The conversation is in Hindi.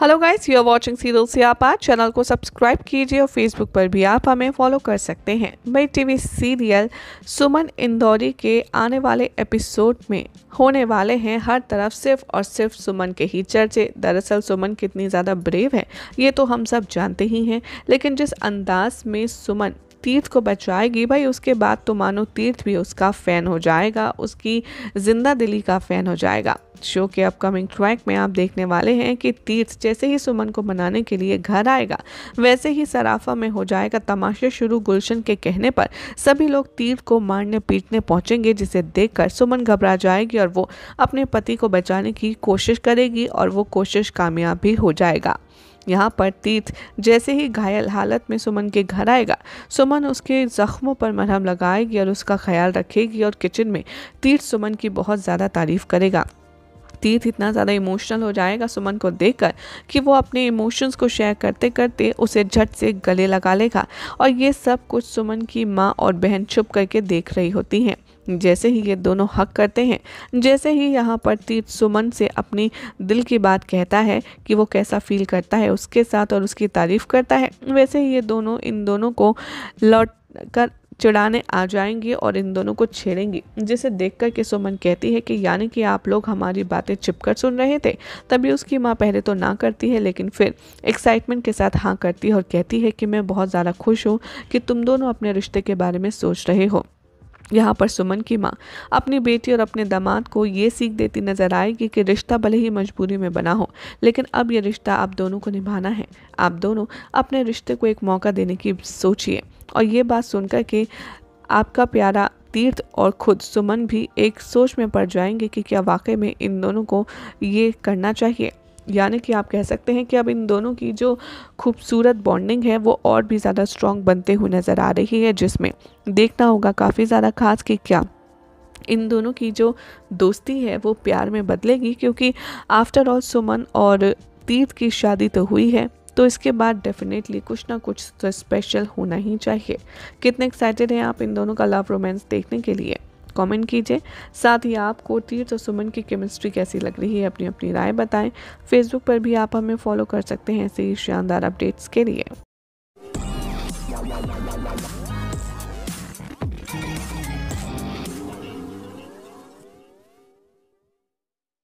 hello guys you are watching serial से आप आज चैनल को सब्सक्राइब कीजिए और फेसबुक पर भी आप हमें फॉलो कर सकते हैं मई टीवी सीरियल सुमन इंदौरी के आने वाले एपिसोड में होने वाले हैं हर तरफ सिर्फ और सिर्फ सुमन के ही चर्चे दरअसल सुमन कितनी ज़्यादा ब्रेव है ये तो हम सब जानते ही हैं लेकिन जिस अंदाज में सुमन तीर्थ को बचाएगी भाई उसके बाद तो मानो तीर्थ भी उसका फ़ैन हो जाएगा उसकी जिंदा दिली का फ़ैन हो जाएगा शो के अपकमिंग ट्रैक में आप देखने वाले हैं कि तीर्थ जैसे ही सुमन को मनाने के लिए घर आएगा वैसे ही सराफा में हो जाएगा तमाशा शुरू गुलशन के कहने पर सभी लोग तीर्थ को मारने पीटने पहुंचेंगे जिसे देखकर सुमन घबरा जाएगी और वो अपने पति को बचाने की कोशिश करेगी और वो कोशिश कामयाब भी हो जाएगा यहाँ पर तीर्थ जैसे ही घायल हालत में सुमन के घर आएगा सुमन उसके ज़ख्मों पर मरहम लगाएगी और उसका ख्याल रखेगी और किचन में तीर्थ सुमन की बहुत ज़्यादा तारीफ़ करेगा तीर्थ इतना ज़्यादा इमोशनल हो जाएगा सुमन को देखकर कि वो अपने इमोशंस को शेयर करते करते उसे झट से गले लगा लेगा और ये सब कुछ सुमन की माँ और बहन छुप करके देख रही होती हैं जैसे ही ये दोनों हक करते हैं जैसे ही यहाँ पर तीर्थ सुमन से अपनी दिल की बात कहता है कि वो कैसा फील करता है उसके साथ और उसकी तारीफ़ करता है वैसे ही ये दोनों इन दोनों को लौट कर चिड़ाने आ जाएंगी और इन दोनों को छेड़ेंगी जिसे देखकर के सुमन कहती है कि यानी कि आप लोग हमारी बातें छिपकर सुन रहे थे तभी उसकी माँ पहले तो ना करती है लेकिन फिर एक्साइटमेंट के साथ हाँ करती है और कहती है कि मैं बहुत ज़्यादा खुश हूँ कि तुम दोनों अपने रिश्ते के बारे में सोच रहे हो यहाँ पर सुमन की माँ अपनी बेटी और अपने दामाद को ये सीख देती नजर आएगी कि रिश्ता भले ही मजबूरी में बना हो लेकिन अब ये रिश्ता आप दोनों को निभाना है आप दोनों अपने रिश्ते को एक मौका देने की सोचिए और ये बात सुनकर कि आपका प्यारा तीर्थ और खुद सुमन भी एक सोच में पड़ जाएंगे कि क्या वाकई में इन दोनों को ये करना चाहिए यानी कि आप कह सकते हैं कि अब इन दोनों की जो खूबसूरत बॉन्डिंग है वो और भी ज़्यादा स्ट्रॉन्ग बनते हुए नज़र आ रही है जिसमें देखना होगा काफ़ी ज़्यादा खास कि क्या इन दोनों की जो दोस्ती है वो प्यार में बदलेगी क्योंकि आफ्टर ऑल सुमन और तीर्थ की शादी तो हुई है तो इसके बाद डेफिनेटली कुछ ना कुछ तो स्पेशल होना ही चाहिए कितने एक्साइटेड हैं आप इन दोनों का लव रोमांस देखने के लिए कमेंट कीजिए साथ ही आपको तीर्थ और सुमन की केमिस्ट्री कैसी लग रही है अपनी अपनी राय बताएं फेसबुक पर भी आप हमें फॉलो कर सकते हैं ऐसे ही शानदार अपडेट्स के लिए